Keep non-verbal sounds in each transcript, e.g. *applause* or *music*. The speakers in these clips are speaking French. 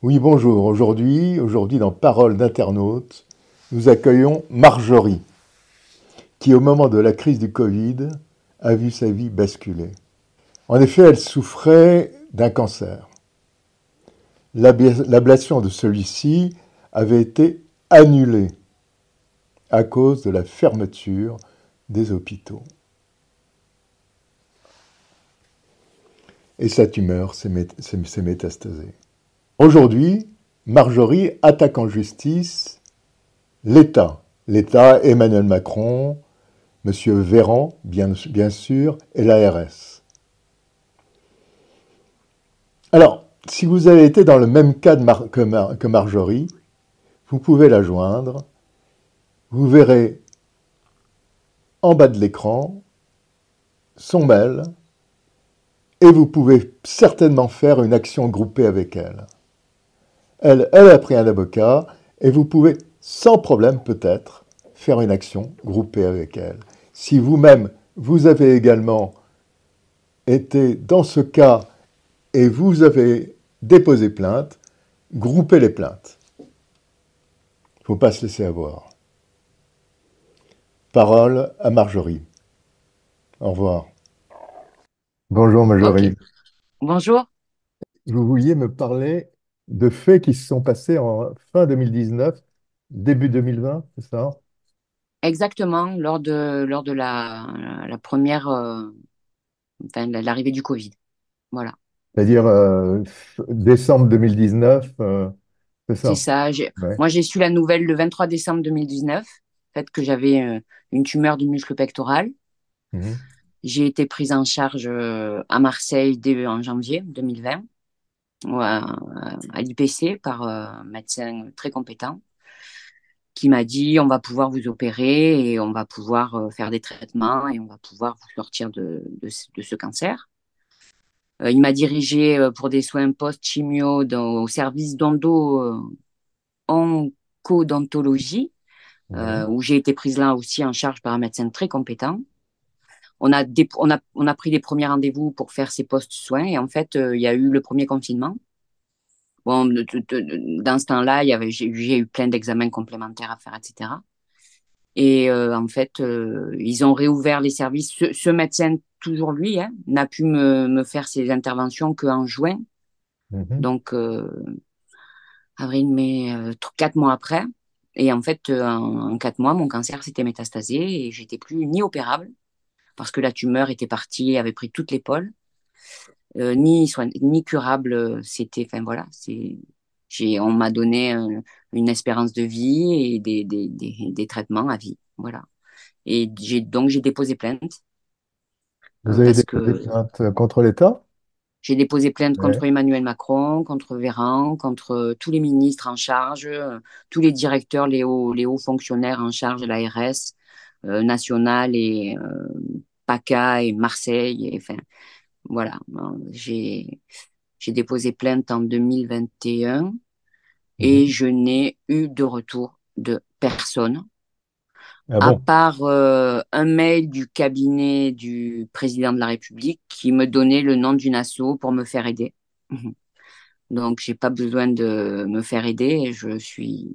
Oui, bonjour. Aujourd'hui, aujourd'hui dans Parole d'internaute, nous accueillons Marjorie, qui au moment de la crise du Covid a vu sa vie basculer. En effet, elle souffrait d'un cancer. L'ablation de celui-ci avait été annulée à cause de la fermeture des hôpitaux. Et sa tumeur s'est métastasée. Aujourd'hui, Marjorie attaque en justice l'État. L'État, Emmanuel Macron, M. Véran, bien, sûr, et l'ARS. Alors, si vous avez été dans le même cas que Marjorie, vous pouvez la joindre. Vous verrez en bas de l'écran son mail et vous pouvez certainement faire une action groupée avec elle. Elle, a pris un avocat et vous pouvez sans problème peut-être faire une action groupée avec elle. Si vous-même, vous avez également été dans ce cas et vous avez déposé plainte, groupez les plaintes. Il ne faut pas se laisser avoir. Parole à Marjorie. Au revoir. Bonjour Marjorie. Bonjour. Vous vouliez me parler de faits qui se sont passés en fin 2019, début 2020, c'est ça Exactement, lors de, lors de la, première, euh, l'arrivée du Covid. Voilà. C'est-à-dire euh, décembre 2019, euh, c'est ça C'est ça. Moi, j'ai su la nouvelle le 23 décembre 2019, fait que j'avais une tumeur du muscle pectoral. Mmh j'ai été prise en charge à Marseille en janvier 2020 à, à l'IPC par euh, un médecin très compétent qui m'a dit on va pouvoir vous opérer et on va pouvoir euh, faire des traitements et on va pouvoir vous sortir de, de, ce cancer. Euh, il m'a dirigé pour des soins post-chimio au service d'endo-oncodontologie, où j'ai été prise là aussi en charge par un médecin très compétent on a, on, a, on a pris les premiers rendez-vous pour faire ces postes soins et en fait, euh, il y a eu le premier confinement. Bon, de, de, dans ce temps-là, j'ai eu plein d'examens complémentaires à faire, etc. Et euh, en fait, euh, ils ont réouvert les services. Ce, médecin, toujours lui, hein, n'a pu me, faire ses interventions qu'en juin. Mm-hmm. Donc, avril, mai, quatre mois après. Et en fait, en, en quatre mois, mon cancer s'était métastasé et j'étais plus ni opérable, parce que la tumeur était partie, avait pris toute l'épaule, euh, ni, soin, ni curable. Euh, c'était, enfin voilà, c'est, j'ai, on m'a donné euh, une espérance de vie et des, traitements à vie, voilà. Et j'ai, donc j'ai déposé plainte. Vous avez déposé plainte contre l'État? J'ai déposé plainte contre Emmanuel Macron, contre Véran, contre tous les ministres en charge, tous les directeurs, les hauts, les hauts fonctionnaires en charge de l'ARS nationale et PACA et Marseille. Et, enfin, voilà, j'ai déposé plainte en 2021 et mhm. je n'ai eu de retour de personne. Ah à part euh, un mail du cabinet du président de la République qui me donnait le nom d'une asso pour me faire aider. *laughs* Donc j'ai pas besoin de me faire aider, je suis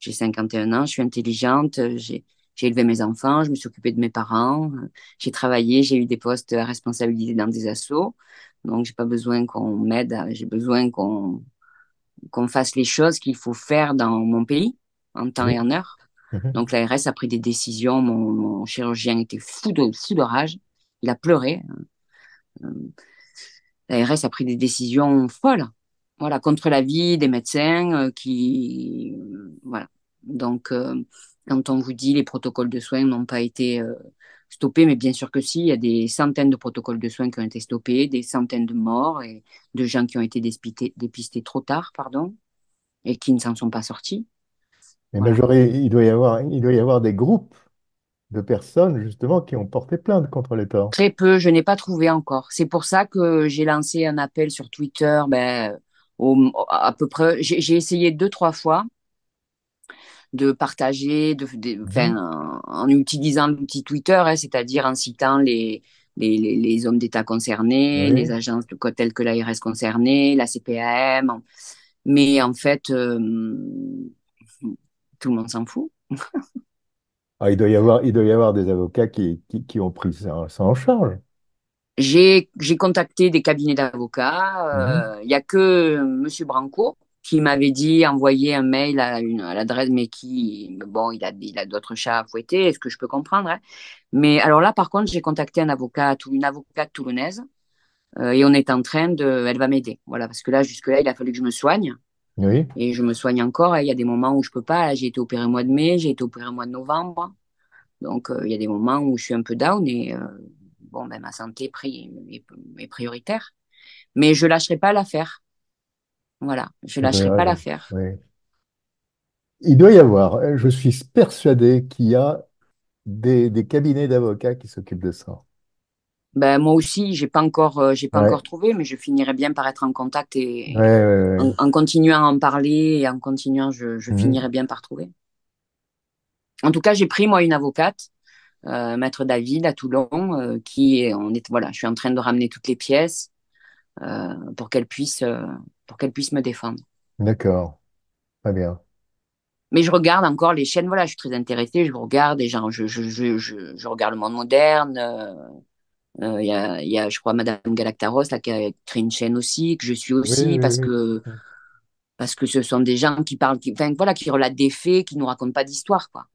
j'ai 51 ans, je suis intelligente, j'ai j'ai élevé mes enfants, je me suis occupée de mes parents, euh, j'ai travaillé, j'ai eu des postes à responsabilité dans des assos. Donc, j'ai pas besoin qu'on m'aide, euh, j'ai besoin qu'on qu'on fasse les choses qu'il faut faire dans mon pays en temps et en heure. Mhm. Donc Donc, l'ARS a pris des décisions. Mon, chirurgien était fou de, rage. Il a pleuré. Hein. Euh, L'ARS a pris des décisions folles. Voilà, contre vie des médecins qui. Voilà. Donc, quand on vous dit les protocoles de soins n'ont pas été euh, stoppés, mais bien sûr que si, il y a des centaines de protocoles de soins qui ont été stoppés, des centaines de morts et de gens qui ont été dépistés, trop tard, pardon, et qui ne s'en sont pas sortis. Mais il doit y avoir, il doit y avoir des groupes de personnes justement qui ont porté plainte contre les torts. Très peu, je n'ai pas trouvé encore. C'est pour ça que j'ai lancé un appel sur Twitter, ben, à peu près, j'ai essayé deux trois fois de partager, de, mmh en, utilisant l'outil Twitter, hein, c'est-à-dire en citant les, les, hommes d'État concernés, les agences de, telles que l'ARS concernée, la CPAM. Mais en fait, tout le monde s'en fout. *laughs* ah, il, doit y avoir, il doit y avoir des avocats qui, ont pris ça, en charge. J'ai contacté des cabinets d'avocats. Mmh euh, il n'y a que euh, M. Brancourt qui m'avait dit envoyer un mail à, une, à l'adresse, mais qui, bon, il a, il a d'autres chats à fouetter, est-ce que je peux comprendre hein. Mais alors là, par contre, j'ai contacté un avocat, une avocate toulonnaise, euh, et on est en train de, elle va m'aider, voilà, parce que là, jusque-là, il a fallu que je me soigne. Oui. Et je me soigne encore. Hein. Il y a des moments où je peux pas. J'ai été opéré au mois de mai, j'ai été opéré au mois de novembre. Donc, euh, il y a des moments où je suis un peu down et euh, bon, ben, ma santé est, est, prioritaire. Mais je lâcherai pas l'affaire. Voilà, je ben lâcherai pas l'affaire. Il doit y avoir, euh, je suis persuadé qu'il y a des, des cabinets d'avocats qui s'occupent de ça. Ben, moi aussi, j'ai pas encore, euh, j'ai pas encore trouvé, mais je finirai bien par être en contact et, en, continuant à en parler et en continuant, je, mhm. finirai bien par trouver. En tout cas, j'ai pris moi une avocate, euh, Maître David à Toulon, qui on est, voilà, je suis en train de ramener toutes les pièces. Euh, pour qu'elle puisse, euh, pour qu'elle puisse me défendre. D'accord, très bien. Mais je regarde encore les chaînes, voilà, je suis très intéressée, je regarde gens, je, je, je, je, regarde le monde moderne. Euh, il y, a, y a, je crois, Madame Galactaros là, qui a créé une chaîne aussi, que je suis aussi, parce que parce que ce sont des gens qui parlent, qui, enfin, voilà, qui relatent des faits, qui nous racontent pas d'histoire, quoi.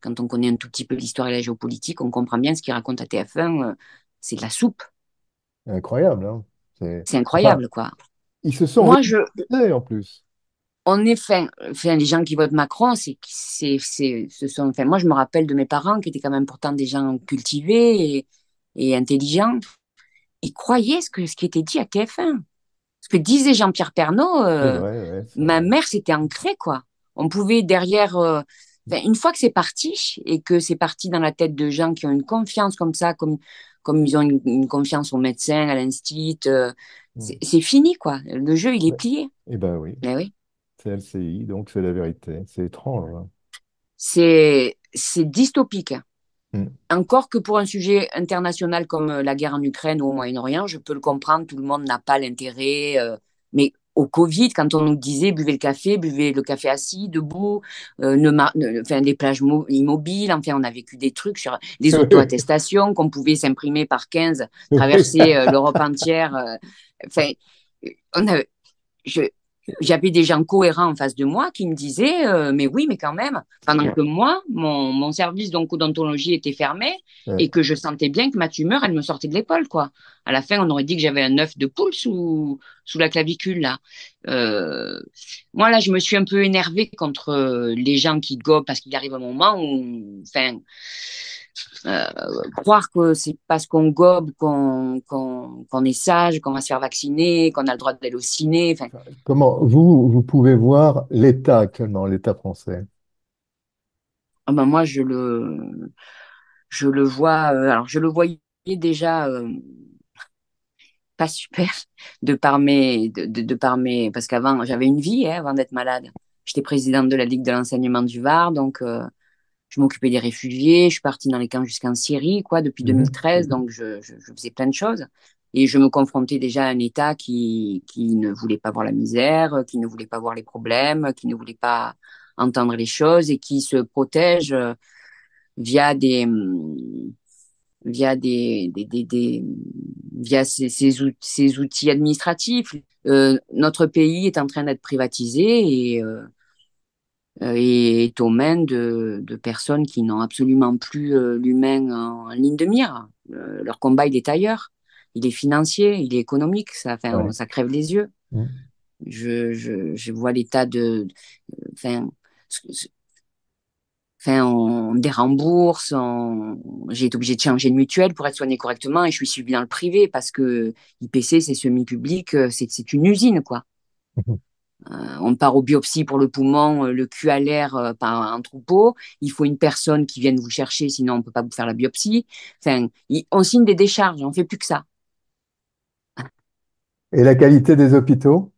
quand on connaît un tout petit peu l'histoire et la géopolitique, on comprend bien ce qu'ils racontent à TF1, c'est de la soupe. Incroyable. Hein. c'est incroyable, quoi. Ils se sont Moi, je... en plus. On est enfin, les gens qui votent Macron, c'est, c'est, ce sont, enfin, moi je me rappelle de mes parents qui étaient quand même pourtant des gens cultivés et, et intelligents. Ils croyaient ce, que, ce qui était dit à kf 1 Ce que disait Jean-Pierre Pernaud, euh, ma mère s'était ancrée, quoi. On pouvait derrière, euh, une fois que c'est parti et que c'est parti dans la tête de gens qui ont une confiance comme ça, comme comme ils ont une, confiance au médecin, à l'institut, euh, mm. c'est fini, quoi. Le jeu, il est plié. Eh ben oui. Ben oui. C'est LCI, donc c'est la vérité. C'est étrange. Hein. C'est dystopique. Mm. Encore que pour un sujet international comme la guerre en Ukraine ou au Moyen-Orient, je peux le comprendre, tout le monde n'a pas l'intérêt. Euh, mais au Covid, quand on nous disait buvez le café, buvez le café assis, debout, des euh, ne, enfin, plages immobiles, enfin, on a vécu des trucs sur des *laughs* auto-attestations qu'on pouvait s'imprimer par 15, traverser euh, l'Europe entière. Euh, enfin, on a, je, j'avais des gens cohérents en face de moi qui me disaient euh, mais oui mais quand même pendant que moi mon, mon service d'odontologie était fermé et que je sentais bien que ma tumeur elle me sortait de l'épaule quoi à la fin on aurait dit que j'avais un œuf de poule sous sous la clavicule là euh, moi là je me suis un peu énervée contre euh, les gens qui gobent parce qu'il arrive un moment où enfin euh, croire que c'est parce qu'on gobe qu'on est sage, qu'on va se faire vacciner, qu'on a le droit d'aller au ciné. Comment vous, vous pouvez voir l'État actuellement, l'État français ah ben Moi, je le, je le vois. Euh, alors, je le voyais déjà euh, pas super de par mes. De, de, par mes parce qu'avant, j'avais une vie hein, avant d'être malade. J'étais présidente de la Ligue de l'enseignement du Var, donc je m'occupais des réfugiés, je suis partie dans les camps jusqu'en Syrie, quoi, depuis 2013, mhm. mhm. donc je, je, faisais plein de choses. Et je me confrontais déjà à un État qui, qui ne voulait pas voir la misère, qui ne voulait pas voir les problèmes, qui ne voulait pas entendre les choses et qui se protège euh, via des hum, via des, des, des, via ces, outils, administratifs. Euh, notre pays est en train d'être privatisé et euh, euh, et est aux mains de, personnes qui n'ont absolument plus euh, l'humain en, ligne de mire. Euh, leur combat, il est ailleurs. Il est financier, il est économique. Ça, fait ça crève les yeux. Mmh. Je, je, vois l'état de. Enfin, Enfin, on dérembourse. j'ai été obligé de changer de mutuelle pour être soigné correctement et je suis suivi dans le privé parce que IPC, c'est semi-public, c'est une usine, quoi. Mmh. Euh, on part aux biopsies pour le poumon, euh, le cul à l'air euh, par un troupeau. Il faut une personne qui vienne vous chercher, sinon on ne peut pas vous faire la biopsie. Enfin, on signe des décharges, on fait plus que ça. Et la qualité des hôpitaux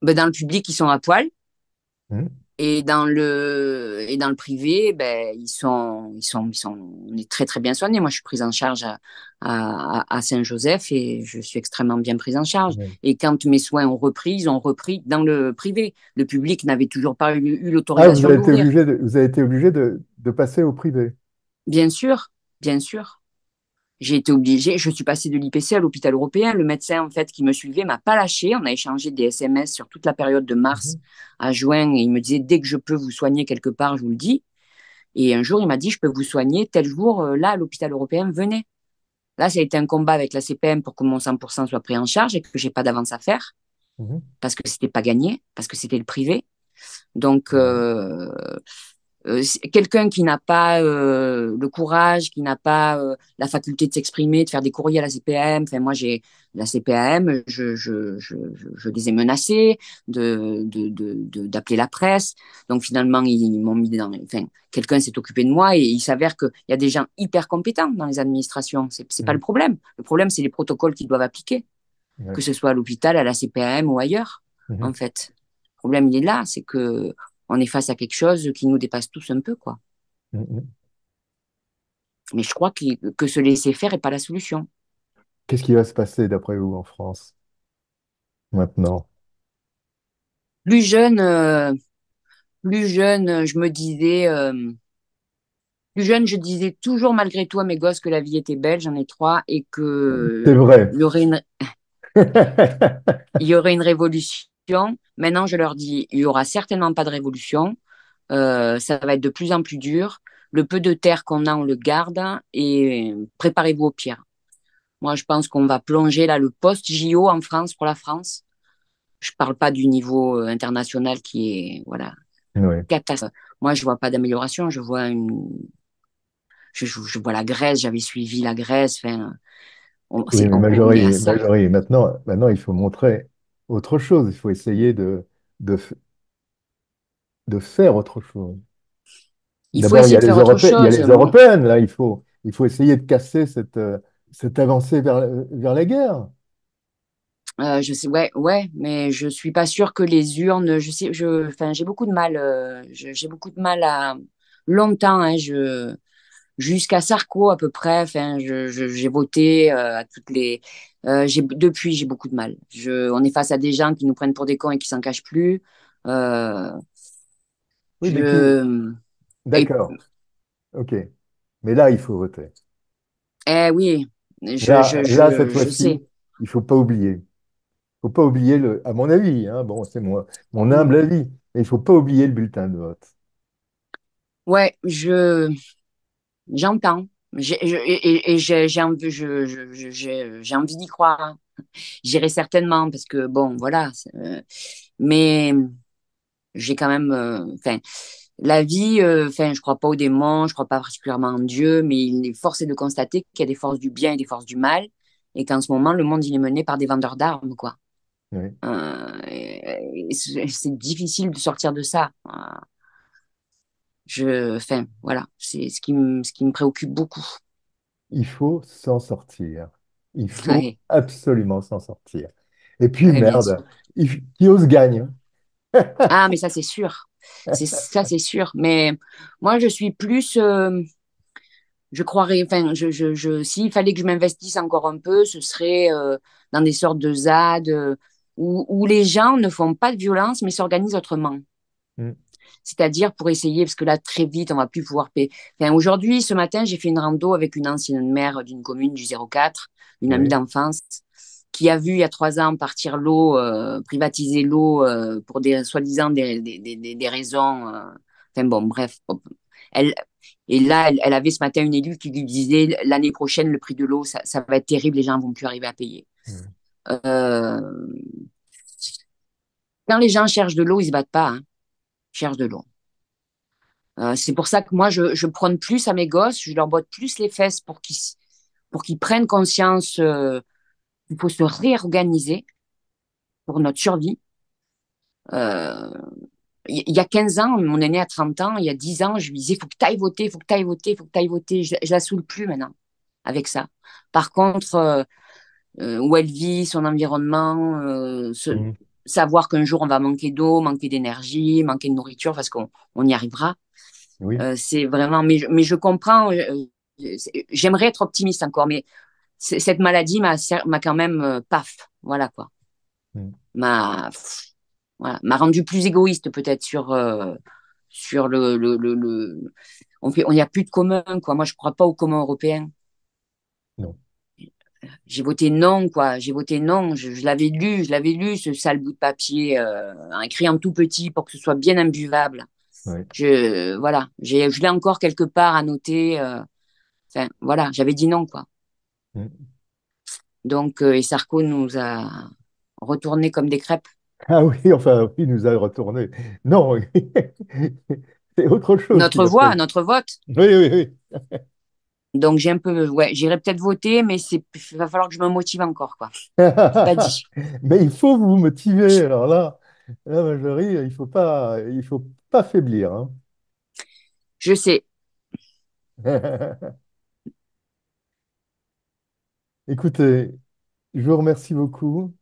ben, Dans le public, ils sont à poil. Mmh. Et dans le, et dans le privé, ben, ils sont, ils sont, ils sont, on est très, très bien soignés. Moi, je suis prise en charge à, à, Saint-Joseph et je suis extrêmement bien prise en charge. Et quand mes soins ont repris, ils ont repris dans le privé. Le public n'avait toujours pas eu, ah, l'autorisation. vous, avez été obligé vous avez été obligé de, de passer au privé. Bien sûr, bien sûr j'ai été obligée, je suis passée de l'IPC à l'hôpital européen. Le médecin, en fait, qui me suivait, m'a pas lâché. On a échangé des SMS sur toute la période de mars mhm. à juin et il me disait, dès que je peux vous soigner quelque part, je vous le dis. Et un jour, il m'a dit, je peux vous soigner tel jour, euh, là, à l'hôpital européen, venez. Là, ça a été un combat avec la CPM pour que mon 100% soit pris en charge et que j'ai pas d'avance à faire. Mhm. Parce que c'était pas gagné, parce que c'était le privé. Donc, mhm. euh, euh, quelqu'un qui n'a pas euh, le courage, qui n'a pas euh, la faculté de s'exprimer, de faire des courriers à la CPAM. Enfin, moi, j'ai la CPAM, je, les ai menacés de, d'appeler la presse. Donc, finalement, ils, m'ont mis dans. Enfin, quelqu'un s'est occupé de moi et il s'avère qu'il y a des gens hyper compétents dans les administrations. C'est, pas mmh. le problème. Le problème, c'est les protocoles qu'ils doivent appliquer, que ce soit à l'hôpital, à la CPAM ou ailleurs, mmh en fait. Le problème, il est là, c'est que on est face à quelque chose qui nous dépasse tous un peu, quoi. Mm, mm. Mais je crois que se laisser faire n'est pas la solution. Qu'est-ce qui va se passer, d'après vous, en France, maintenant Plus jeune, euh, plus jeune, euh, je me disais, euh, plus jeune, je disais toujours malgré tout à mes gosses que la vie était belle, j'en ai trois, et que. *laughs* il y aurait une révolution Maintenant, je leur dis, il y aura certainement pas de révolution. Euh, ça va être de plus en plus dur. Le peu de terre qu'on a, on le garde et préparez-vous au pire. Moi, je pense qu'on va plonger là le poste jo en France pour la France. Je parle pas du niveau euh, international qui est voilà Moi, je vois pas d'amélioration. Je vois une, je, vois la Grèce. J'avais suivi la Grèce. Enfin, Maintenant, maintenant, il faut montrer autre chose. Il faut essayer de, de, de faire autre chose. Il faut essayer y a de faire autre chose. Il y a les européennes, là, il faut, il faut essayer de casser cette, cette avancée vers, vers la guerre. Euh, je sais, ouais, ouais, mais je suis pas sûre que les urnes. Je sais, je, enfin, j'ai beaucoup de mal. Euh, j'ai beaucoup de mal à longtemps. Hein, je jusqu'à Sarko à peu près. Enfin, j'ai voté euh, à toutes les euh, depuis j'ai beaucoup de mal. on est face à des gens qui nous prennent pour des cons et qui s'en cachent plus. Euh, oui, D'accord. Ok. Mais là, il faut voter. Eh oui. là, cette fois-ci, il faut pas oublier. Il faut pas oublier le, à mon avis, hein, bon, c'est mon, mon humble avis, mais il faut pas oublier le bulletin de vote. Ouais, je j'entends, et, j'ai envie, j'ai envie d'y croire. J'irai certainement parce que bon, voilà. Euh, mais j'ai quand même, euh, enfin, la vie, euh, enfin, je crois pas aux démons, je crois pas particulièrement en Dieu, mais il est forcé de constater qu'il y a des forces du bien et des forces du mal, et qu'en ce moment, le monde il est mené par des vendeurs d'armes, quoi. c'est difficile de sortir de ça je, enfin, voilà, c'est ce qui me, ce qui me préoccupe beaucoup. Il faut s'en sortir. Il faut absolument s'en sortir. Et puis, eh merde, qui ose gagne. Hein? *laughs* ah, mais ça, c'est sûr. Ça, c'est sûr. Mais moi, je suis plus. Euh, je croirais. Enfin, je, s'il fallait que je m'investisse encore un peu, ce serait euh, dans des sortes de ZAD euh, où, les gens ne font pas de violence, mais s'organisent autrement. Mm c'est-à-dire pour essayer, parce que là, très vite, on va plus pouvoir payer. Enfin, Aujourd'hui, ce matin, j'ai fait une rando avec une ancienne mère d'une commune du 04, une amie d'enfance, qui a vu il y a trois ans partir l'eau, euh, privatiser l'eau euh, pour des soi-disant des, raisons. Euh, enfin bon, bref. Elle, et là, elle, avait ce matin une élue qui lui disait l'année prochaine, le prix de l'eau, ça, va être terrible, les gens vont plus arriver à payer. Mmh. quand les gens cherchent de l'eau, ils se battent pas. Hein cherche de l'eau. Euh, c'est pour ça que moi, je, je prône plus à mes gosses, je leur botte plus les fesses pour qu'ils pour qu'ils prennent conscience euh, qu'il faut se réorganiser pour notre survie. Euh, il y, a 15 ans, mon aîné à 30 ans, il y a 10 ans, je lui disais, faut que tu ailles voter, faut que tu ailles voter, faut que tu ailles voter. Je, la saoule plus maintenant avec ça. Par contre, où elle vit, son environnement, ce, mmh savoir qu'un jour on va manquer d'eau, manquer d'énergie, manquer de nourriture parce qu'on on y arrivera. Oui. Euh, c'est vraiment, mais je, comprends, euh, euh, j'aimerais être optimiste encore, mais cette maladie m'a quand même paf, voilà quoi. Mm. M'a voilà, m'a rendu plus égoïste peut-être sur sur le, le, le, on fait on n'y a plus de commun quoi. Moi je crois pas au commun européen. Non j'ai voté non, quoi. J'ai voté non. Je, l'avais lu, je l'avais lu, ce sale bout de papier, écrit euh, en tout petit pour que ce soit bien imbuvable. Je, voilà. J'ai, je l'ai encore quelque part à noter. Euh, enfin, voilà, j'avais dit non, quoi. Donc, euh, et Sarko nous a retourné comme des crêpes. Ah oui, *laughs* enfin, il nous a retourné. Non, *laughs* c'est autre chose. Notre voix, notre vote. Oui, oui, oui. *laughs* Donc j'ai un peu, j'irai peut-être voter, mais c'est va falloir que je me motive encore, quoi. Pas dit. *laughs* mais il faut vous motiver. Alors là, la majorité, il faut pas, il faut pas faiblir. Hein. Je sais. *laughs* Écoutez, je vous remercie beaucoup.